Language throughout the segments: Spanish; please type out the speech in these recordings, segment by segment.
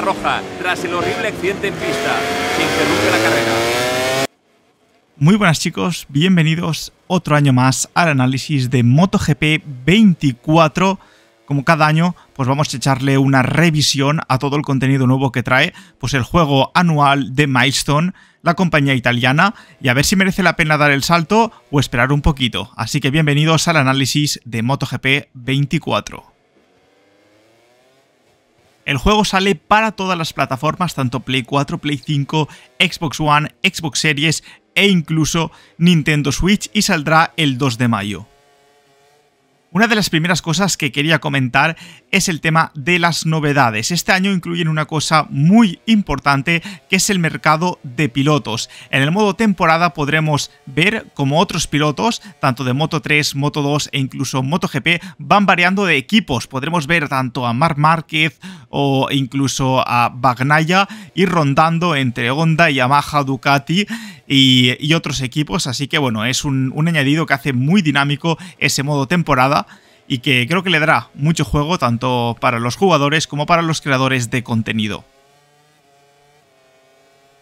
roja tras el horrible accidente en pista. Se interrumpe la carrera. Muy buenas chicos, bienvenidos otro año más al análisis de MotoGP 24 como cada año, pues vamos a echarle una revisión a todo el contenido nuevo que trae, pues el juego anual de Milestone, la compañía italiana, y a ver si merece la pena dar el salto o esperar un poquito. Así que bienvenidos al análisis de MotoGP 24. El juego sale para todas las plataformas, tanto Play 4, Play 5, Xbox One, Xbox Series e incluso Nintendo Switch y saldrá el 2 de mayo. Una de las primeras cosas que quería comentar es el tema de las novedades. Este año incluyen una cosa muy importante que es el mercado de pilotos. En el modo temporada podremos ver cómo otros pilotos, tanto de Moto 3, Moto 2 e incluso MotoGP, van variando de equipos. Podremos ver tanto a Marc Márquez o incluso a Bagnaya ir rondando entre Honda, Yamaha, Ducati y, otros equipos. Así que bueno, es un, un añadido que hace muy dinámico ese modo temporada y que creo que le dará mucho juego tanto para los jugadores como para los creadores de contenido.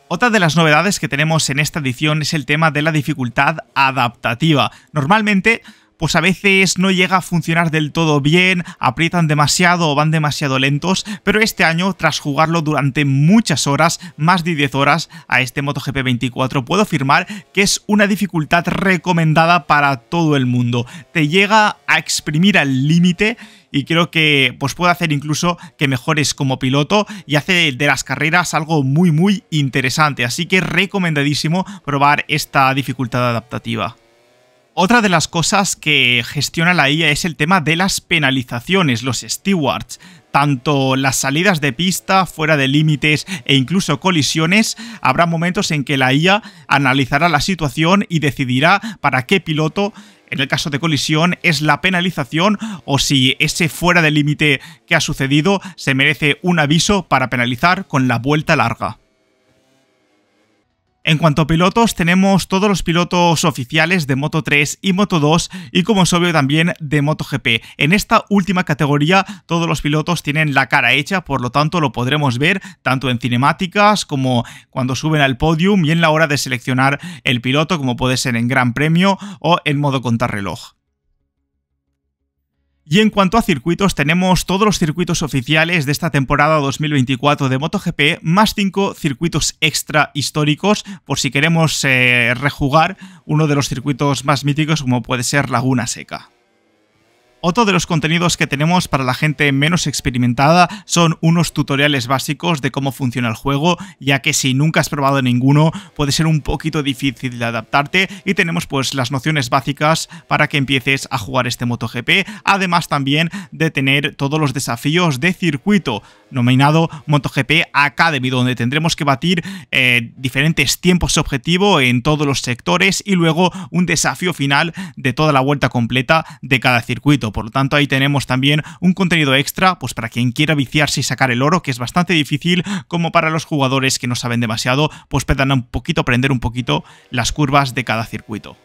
Otra de las novedades que tenemos en esta edición es el tema de la dificultad adaptativa. Normalmente pues a veces no llega a funcionar del todo bien, aprietan demasiado o van demasiado lentos, pero este año, tras jugarlo durante muchas horas, más de 10 horas, a este MotoGP 24, puedo afirmar que es una dificultad recomendada para todo el mundo. Te llega a exprimir al límite y creo que pues puede hacer incluso que mejores como piloto y hace de las carreras algo muy muy interesante, así que recomendadísimo probar esta dificultad adaptativa. Otra de las cosas que gestiona la IA es el tema de las penalizaciones, los stewards. Tanto las salidas de pista, fuera de límites e incluso colisiones, habrá momentos en que la IA analizará la situación y decidirá para qué piloto en el caso de colisión es la penalización o si ese fuera de límite que ha sucedido se merece un aviso para penalizar con la vuelta larga. En cuanto a pilotos, tenemos todos los pilotos oficiales de Moto 3 y Moto 2 y como es obvio también de MotoGP. En esta última categoría todos los pilotos tienen la cara hecha, por lo tanto lo podremos ver tanto en cinemáticas como cuando suben al podium y en la hora de seleccionar el piloto como puede ser en Gran Premio o en modo contrarreloj. Y en cuanto a circuitos, tenemos todos los circuitos oficiales de esta temporada 2024 de MotoGP, más 5 circuitos extra históricos, por si queremos eh, rejugar uno de los circuitos más míticos como puede ser Laguna Seca. Otro de los contenidos que tenemos para la gente menos experimentada son unos tutoriales básicos de cómo funciona el juego, ya que si nunca has probado ninguno puede ser un poquito difícil de adaptarte y tenemos pues las nociones básicas para que empieces a jugar este MotoGP, además también de tener todos los desafíos de circuito nominado MotoGP Academy, donde tendremos que batir eh, diferentes tiempos objetivo en todos los sectores y luego un desafío final de toda la vuelta completa de cada circuito. Por lo tanto, ahí tenemos también un contenido extra, pues para quien quiera viciarse y sacar el oro, que es bastante difícil, como para los jugadores que no saben demasiado, pues puedan un poquito, aprender un poquito las curvas de cada circuito.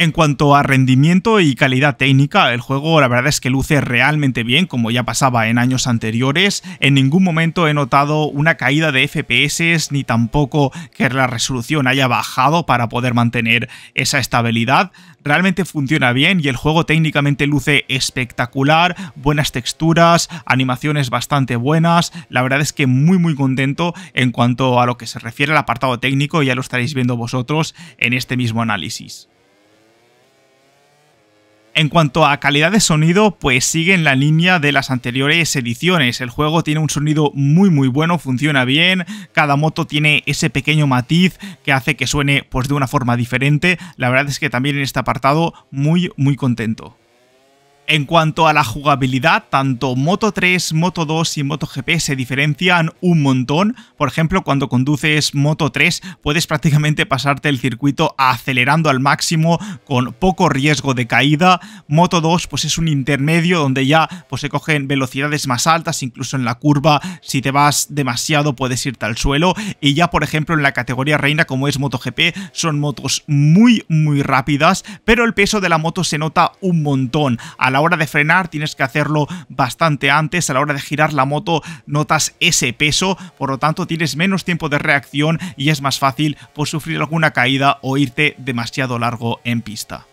En cuanto a rendimiento y calidad técnica, el juego la verdad es que luce realmente bien, como ya pasaba en años anteriores. En ningún momento he notado una caída de FPS ni tampoco que la resolución haya bajado para poder mantener esa estabilidad. Realmente funciona bien y el juego técnicamente luce espectacular, buenas texturas, animaciones bastante buenas. La verdad es que muy muy contento en cuanto a lo que se refiere al apartado técnico, ya lo estaréis viendo vosotros en este mismo análisis. En cuanto a calidad de sonido, pues sigue en la línea de las anteriores ediciones. El juego tiene un sonido muy muy bueno, funciona bien, cada moto tiene ese pequeño matiz que hace que suene pues de una forma diferente. La verdad es que también en este apartado muy muy contento. En cuanto a la jugabilidad, tanto Moto 3, Moto 2 y Moto GP se diferencian un montón. Por ejemplo, cuando conduces Moto 3 puedes prácticamente pasarte el circuito acelerando al máximo con poco riesgo de caída. Moto 2 pues es un intermedio donde ya pues, se cogen velocidades más altas, incluso en la curva si te vas demasiado puedes irte al suelo. Y ya por ejemplo en la categoría reina como es Moto GP son motos muy muy rápidas, pero el peso de la moto se nota un montón. A hora de frenar tienes que hacerlo bastante antes, a la hora de girar la moto notas ese peso, por lo tanto tienes menos tiempo de reacción y es más fácil por sufrir alguna caída o irte demasiado largo en pista.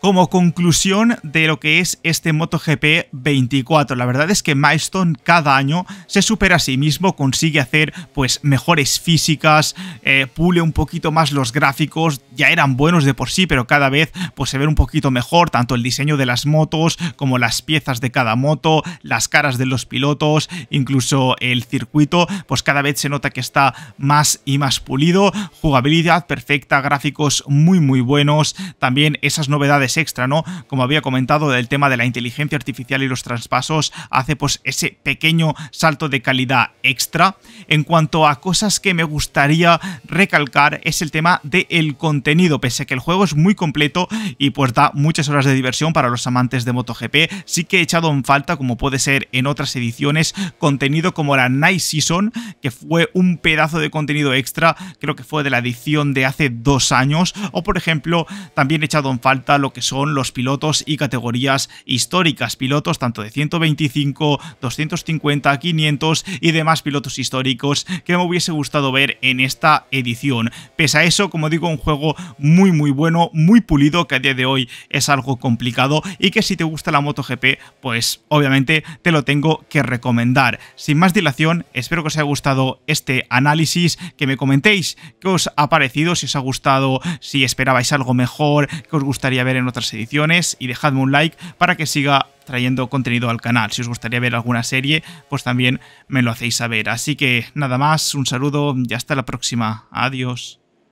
Como conclusión de lo que es este MotoGP 24, la verdad es que Milestone cada año se supera a sí mismo, consigue hacer pues mejores físicas, eh, pule un poquito más los gráficos, ya eran buenos de por sí, pero cada vez pues se ven un poquito mejor, tanto el diseño de las motos como las piezas de cada moto, las caras de los pilotos, incluso el circuito, pues cada vez se nota que está más y más pulido, jugabilidad perfecta, gráficos muy muy buenos, también esas novedades extra, ¿no? Como había comentado del tema de la inteligencia artificial y los traspasos, hace pues ese pequeño salto de calidad extra. En cuanto a cosas que me gustaría recalcar es el tema del contenido pese a que el juego es muy completo y pues da muchas horas de diversión para los amantes de MotoGP. Sí que he echado en falta, como puede ser en otras ediciones, contenido como la Night Season, que fue un pedazo de contenido extra, creo que fue de la edición de hace dos años, o por ejemplo, también he echado en falta lo que son los pilotos y categorías históricas, pilotos tanto de 125, 250, 500 y demás pilotos históricos que me hubiese gustado ver en esta edición. Pese a eso, como digo, un juego muy muy bueno, muy pulido, que a día de hoy es algo complicado y que si te gusta la MotoGP, pues obviamente te lo tengo que recomendar. Sin más dilación, espero que os haya gustado este análisis, que me comentéis qué os ha parecido, si os ha gustado, si esperabais algo mejor, que os gustaría ver en otras ediciones y dejadme un like para que siga trayendo contenido al canal. Si os gustaría ver alguna serie, pues también me lo hacéis saber. Así que nada más, un saludo y hasta la próxima. Adiós.